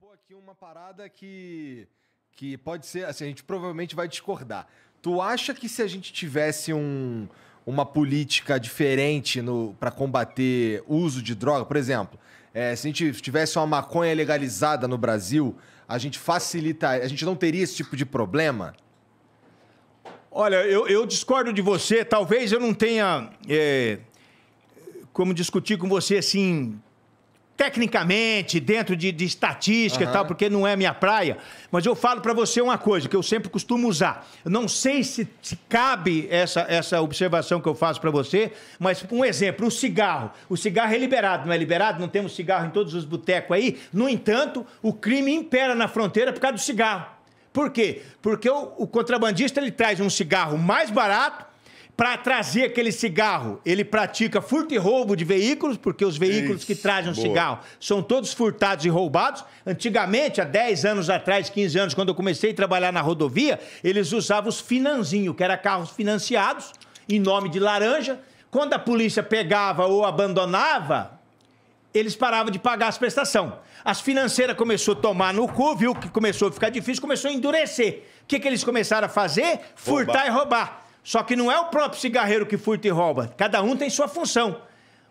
propor aqui uma parada que, que pode ser, assim, a gente provavelmente vai discordar. Tu acha que se a gente tivesse um, uma política diferente para combater o uso de droga, por exemplo, é, se a gente tivesse uma maconha legalizada no Brasil, a gente facilitaria, a gente não teria esse tipo de problema? Olha, eu, eu discordo de você. Talvez eu não tenha é, como discutir com você assim tecnicamente, dentro de, de estatística uhum. e tal, porque não é minha praia, mas eu falo para você uma coisa que eu sempre costumo usar. Eu não sei se, se cabe essa, essa observação que eu faço para você, mas um exemplo, o cigarro. O cigarro é liberado, não é liberado? Não temos cigarro em todos os botecos aí. No entanto, o crime impera na fronteira por causa do cigarro. Por quê? Porque o, o contrabandista ele traz um cigarro mais barato para trazer aquele cigarro, ele pratica furto e roubo de veículos, porque os veículos Isso, que trazem o cigarro são todos furtados e roubados. Antigamente, há 10 anos atrás, 15 anos, quando eu comecei a trabalhar na rodovia, eles usavam os finanzinhos, que eram carros financiados, em nome de laranja. Quando a polícia pegava ou abandonava, eles paravam de pagar as prestações. As financeiras começou a tomar no cu, viu que começou a ficar difícil, começou a endurecer. O que, que eles começaram a fazer? Furtar e roubar. Só que não é o próprio cigarreiro que furta e rouba. Cada um tem sua função.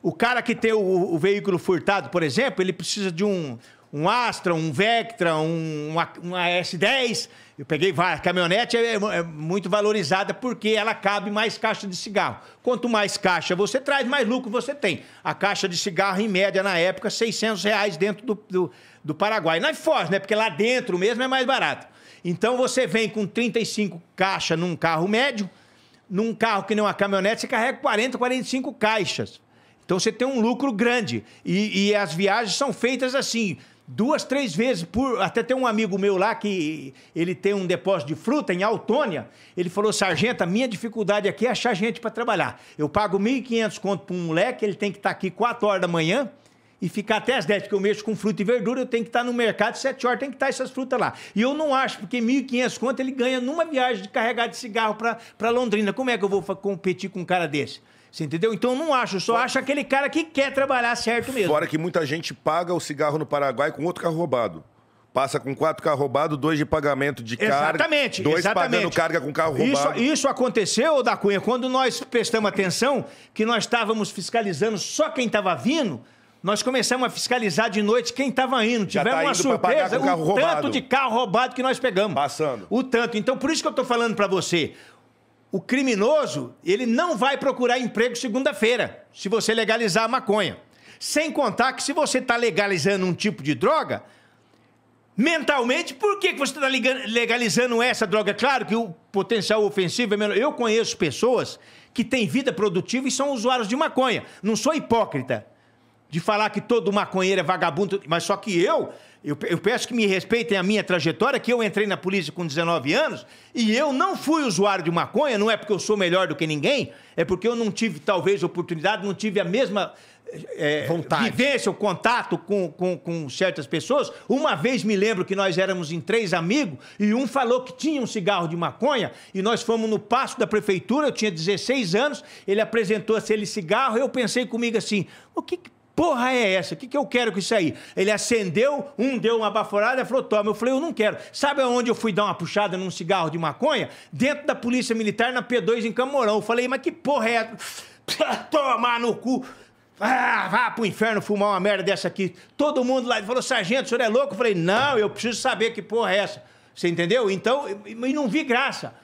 O cara que tem o, o veículo furtado, por exemplo, ele precisa de um, um Astra, um Vectra, um, uma, uma S10. Eu peguei A caminhonete é, é, é, muito valorizada porque ela cabe mais caixa de cigarro. Quanto mais caixa você traz, mais lucro você tem. A caixa de cigarro, em média, na época, 600 reais dentro do, do, do Paraguai. Não é forte, né? Porque lá dentro mesmo é mais barato. Então você vem com 35 caixas num carro médio, num carro que nem uma caminhonete, você carrega 40, 45 caixas. Então você tem um lucro grande. E, e as viagens são feitas assim, duas, três vezes por. Até tem um amigo meu lá que ele tem um depósito de fruta em Autônia. Ele falou: Sargento, a minha dificuldade aqui é achar gente para trabalhar. Eu pago 1.500 conto para um moleque, ele tem que estar tá aqui 4 horas da manhã e ficar até as 10, porque eu mexo com fruta e verdura, eu tenho que estar no mercado, 7 horas tem que estar essas frutas lá. E eu não acho, porque 1.500 conto ele ganha numa viagem de carregar de cigarro para Londrina. Como é que eu vou competir com um cara desse? Você entendeu? Então eu não acho, só Fora... acho aquele cara que quer trabalhar certo mesmo. Fora que muita gente paga o cigarro no Paraguai com outro carro roubado. Passa com quatro carros roubados, dois de pagamento de carga. Exatamente. Dois exatamente. pagando carga com carro roubado. Isso, isso aconteceu, da Cunha, quando nós prestamos atenção que nós estávamos fiscalizando só quem estava vindo nós começamos a fiscalizar de noite quem estava indo. Já tá Tivemos tá uma surpresa, o tanto roubado. de carro roubado que nós pegamos. Passando. O tanto. Então, por isso que eu estou falando para você. O criminoso, ele não vai procurar emprego segunda-feira, se você legalizar a maconha. Sem contar que se você está legalizando um tipo de droga, mentalmente, por que, que você está legalizando essa droga? Claro que o potencial ofensivo é menor. Eu conheço pessoas que têm vida produtiva e são usuários de maconha. Não sou hipócrita de falar que todo maconheiro é vagabundo, mas só que eu, eu, eu, peço que me respeitem a minha trajetória, que eu entrei na polícia com 19 anos e eu não fui usuário de maconha, não é porque eu sou melhor do que ninguém, é porque eu não tive, talvez, oportunidade, não tive a mesma é, Vontade. vivência, o contato com, com, com, certas pessoas. Uma vez me lembro que nós éramos em três amigos e um falou que tinha um cigarro de maconha e nós fomos no passo da prefeitura, eu tinha 16 anos, ele apresentou aquele cigarro e eu pensei comigo assim, o que, que porra é essa? O que, que eu quero com isso aí? Ele acendeu, um deu uma baforada, falou, toma. Eu falei, eu não quero. Sabe aonde eu fui dar uma puxada num cigarro de maconha? Dentro da Polícia Militar, na P2 em Camorão. Eu falei, mas que porra é essa? Tomar no cu. Ah, vá pro inferno fumar uma merda dessa aqui. Todo mundo lá falou, sargento, o senhor é louco? Eu falei, não, eu preciso saber que porra é essa. Você entendeu? Então, e não vi graça.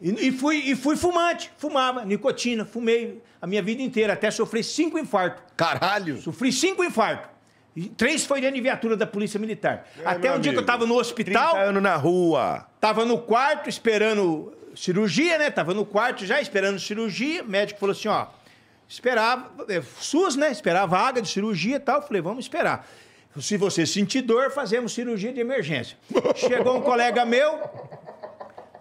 E, e, fui, e fui fumante, fumava, nicotina, fumei a minha vida inteira, até sofri cinco infartos. Caralho! Sofri cinco infartos. E três foi dentro de viatura da Polícia Militar. É, até um amigo, dia que eu tava no hospital. 30 anos na rua. Tava no quarto esperando cirurgia, né? Tava no quarto já esperando cirurgia. O médico falou assim: ó, esperava, é, SUS, né? Esperava vaga de cirurgia e tal. Eu falei: vamos esperar. Se você sentir dor, fazemos cirurgia de emergência. Chegou um colega meu,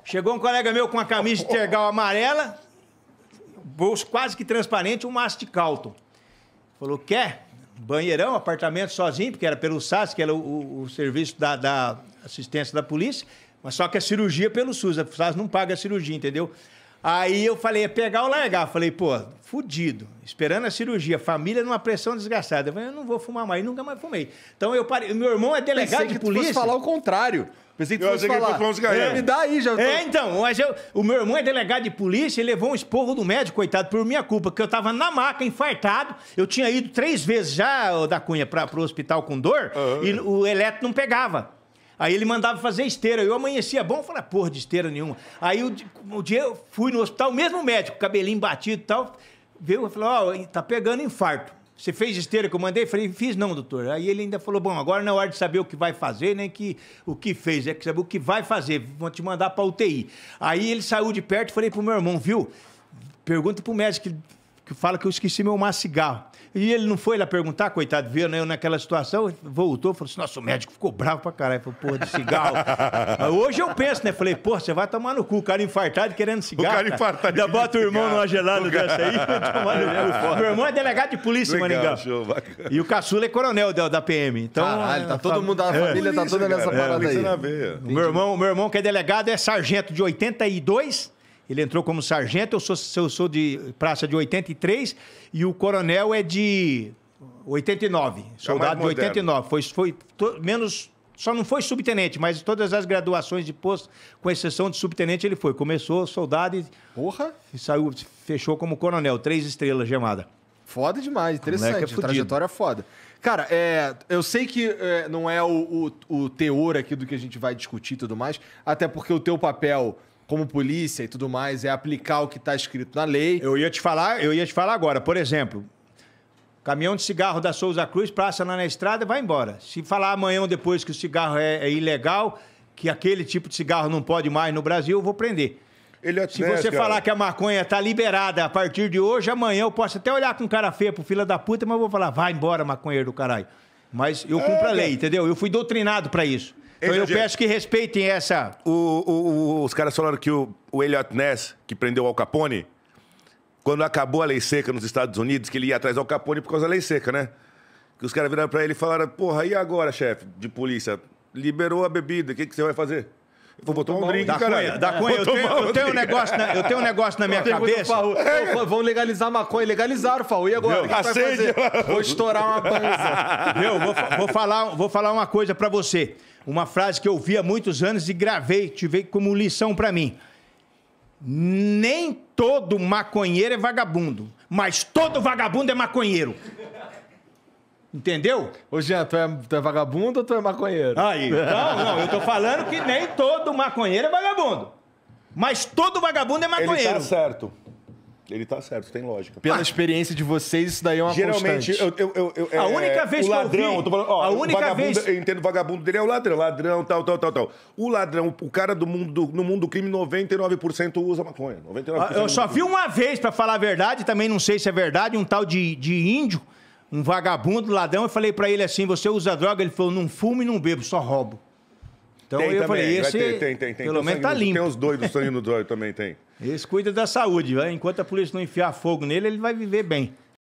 Chegou um colega meu com uma camisa de tergal amarela, bolso quase que transparente, um maço de Calton. Falou, quer? Banheirão, apartamento sozinho, porque era pelo SAS, que era o, o, o serviço da, da assistência da polícia, mas só que a é cirurgia pelo SUS. A SAS não paga a cirurgia, entendeu? Aí eu falei, é pegar ou largar. Falei, pô, fudido. Esperando a cirurgia, família numa pressão desgraçada. Eu falei, eu não vou fumar mais, nunca mais fumei. Então eu parei. Meu irmão é delegado Pensei de que polícia. Tu falar o contrário. Pensei que tu eu fosse falar. Que eu é, me dá aí, já. É, tô... É, então, mas eu, o meu irmão é delegado de polícia, ele levou um esporro do médico, coitado, por minha culpa, porque eu tava na maca, infartado. Eu tinha ido três vezes já, da Cunha, para pro hospital com dor, uhum. e o eletro não pegava. Aí ele mandava fazer esteira. Eu amanhecia bom, falei, ah, porra, de esteira nenhuma. Aí o, um dia eu fui no hospital, mesmo médico, cabelinho batido e tal, veio e falou: Ó, oh, tá pegando infarto. Você fez esteira que eu mandei? Falei, fiz não, doutor. Aí ele ainda falou: bom, agora não é hora de saber o que vai fazer, nem que, o que fez, é que saber o que vai fazer. Vou te mandar para UTI. Aí ele saiu de perto e falei pro meu irmão, viu? Pergunta pro médico que fala que eu esqueci meu maço cigarro. E ele não foi lá perguntar, coitado, viu, né? Eu naquela situação, voltou, falou assim: nossa, o médico ficou bravo pra caralho. Falou, porra, de cigarro. Hoje eu penso, né? Falei, porra, você vai tomar no cu, o cara infartado querendo cigarro. O cara infartado. Ainda bota o irmão numa gelada dessa aí, tomar no cu. Meu irmão é delegado de polícia, Legal, Maringá. e o caçula é coronel da, da PM. Então, caralho, tá todo mundo, a é. família tá toda nessa é, parada é, aí. Meu irmão, meu irmão que é delegado é sargento de 82 ele entrou como sargento, eu sou, eu sou de praça de 83 e o coronel é de 89, é soldado é de 89. Foi, foi to, menos. Só não foi subtenente, mas todas as graduações de posto, com exceção de subtenente, ele foi. Começou soldado e. Porra! E saiu, fechou como coronel, três estrelas gemada. Foda demais, é interessante. É trajetória foda. Cara, é, eu sei que é, não é o, o, o teor aqui do que a gente vai discutir e tudo mais, até porque o teu papel como polícia e tudo mais, é aplicar o que está escrito na lei. Eu ia te falar, eu ia te falar agora, por exemplo, caminhão de cigarro da Souza Cruz, passa lá na estrada, vai embora. Se falar amanhã ou depois que o cigarro é, é ilegal, que aquele tipo de cigarro não pode mais no Brasil, eu vou prender. É Se você cara... falar que a maconha está liberada a partir de hoje, amanhã eu posso até olhar com cara feia pro fila da puta, mas eu vou falar, vai embora, maconheiro do caralho. Mas eu cumpro a é, lei, entendeu? Eu fui doutrinado para isso. Então eu peço que respeitem essa. O, o, o, os caras falaram que o, o Elliot Ness, que prendeu o Al Capone, quando acabou a lei seca nos Estados Unidos, que ele ia atrás do Al Capone por causa da lei seca, né? Que os caras viraram para ele e falaram: porra, e agora, chefe de polícia? Liberou a bebida, o que, que você vai fazer? Vou botar um drink, da da Cunha, eu tenho, um negócio na, eu tenho um negócio na minha cabeça. É. Vão legalizar maconha. Legalizaram, Faú. E agora? O que vai fazer? Vou estourar uma banza. Meu, vou, falar, vou falar uma coisa pra você. Uma frase que eu ouvi há muitos anos e gravei, tive como lição pra mim. Nem todo maconheiro é vagabundo, mas todo vagabundo é maconheiro. Entendeu? Ô, Jean, tu é, tu é vagabundo ou tu é maconheiro? Aí, não, não, eu tô falando que nem todo maconheiro é vagabundo. Mas todo vagabundo é maconheiro. Ele tá certo. Ele tá certo, tem lógica. Pela experiência de vocês, isso daí é uma Geralmente, constante. eu, eu, eu, eu é, A única vez o que eu vi... Eu tô falando, ó, a única vez... Eu entendo, o vagabundo dele é o ladrão, ladrão, tal, tal, tal, tal. O ladrão, o cara do mundo, no mundo do crime, 99% usa maconha. 99% eu só vi uma vez, para falar a verdade, também não sei se é verdade, um tal de, de índio um vagabundo ladrão, eu falei para ele assim: você usa droga? Ele falou: não fumo e não bebo, só roubo. Então tem, eu também. falei: esse. Tem, tem, tem, pelo menos tá limpo. Tem os dois do sangue no droga também, tem. Esse cuida da saúde, né? enquanto a polícia não enfiar fogo nele, ele vai viver bem.